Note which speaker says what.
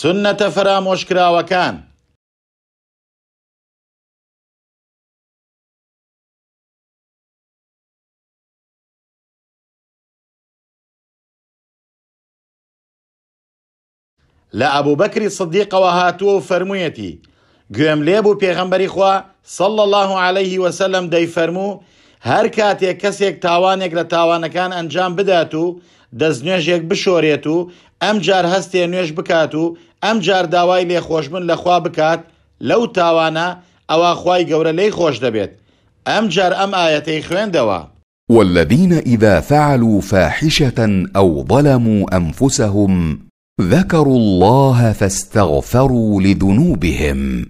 Speaker 1: سنەتە فەرامۆشکراوەکان
Speaker 2: لە ئەبوبەکری سدیقەوە هاتووە و فەرموویەتی گوێم لێ بوو پێغەمبەری خوا
Speaker 3: سەڵ الله عليه وسلم دەیفەرموو هەر کاتێک کەسێک تاوانێک لە تاوانەکان ئەنجام بدات و دەستنوێژێک بشۆرێت و ئەم جار هەستێ نوێش بکات و ئەم جار داوای لێخۆشبن لەخوا بکات لەو تاوانە ئەوە خی گەورە لی خۆش دەبێت ئەم جار ئەم ئاەتەی خوێندەوە
Speaker 4: والذين
Speaker 5: إذا فعلوا فاحشة أو ظلموا أنفسهم ذكروا الله فاستغفروا لذنوبهم